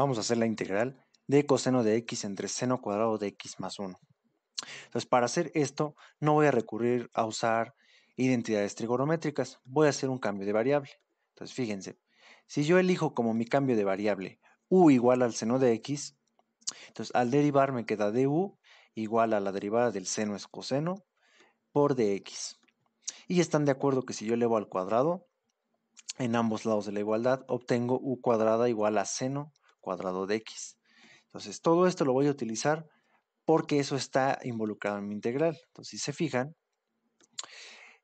vamos a hacer la integral de coseno de x entre seno cuadrado de x más 1. Entonces, para hacer esto, no voy a recurrir a usar identidades trigonométricas, voy a hacer un cambio de variable. Entonces, fíjense, si yo elijo como mi cambio de variable u igual al seno de x, entonces al derivar me queda du igual a la derivada del seno es coseno por dx. Y están de acuerdo que si yo elevo al cuadrado, en ambos lados de la igualdad, obtengo u cuadrada igual a seno cuadrado de x. Entonces, todo esto lo voy a utilizar porque eso está involucrado en mi integral. Entonces, si se fijan,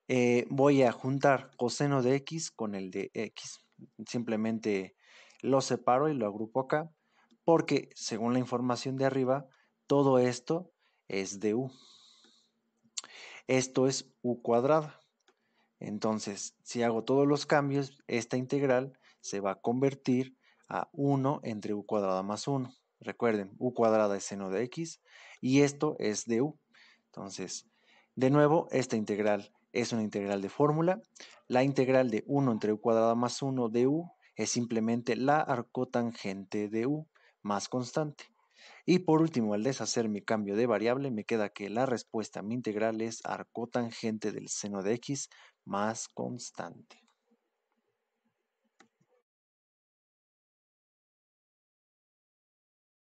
eh, voy a juntar coseno de x con el de x. Simplemente lo separo y lo agrupo acá, porque según la información de arriba, todo esto es de u. Esto es u cuadrada. Entonces, si hago todos los cambios, esta integral se va a convertir a 1 entre u cuadrada más 1. Recuerden, u cuadrada es seno de x y esto es de u. Entonces, de nuevo, esta integral es una integral de fórmula. La integral de 1 entre u cuadrada más 1 de u es simplemente la arcotangente de u más constante. Y por último, al deshacer mi cambio de variable, me queda que la respuesta a mi integral es arcotangente del seno de x más constante.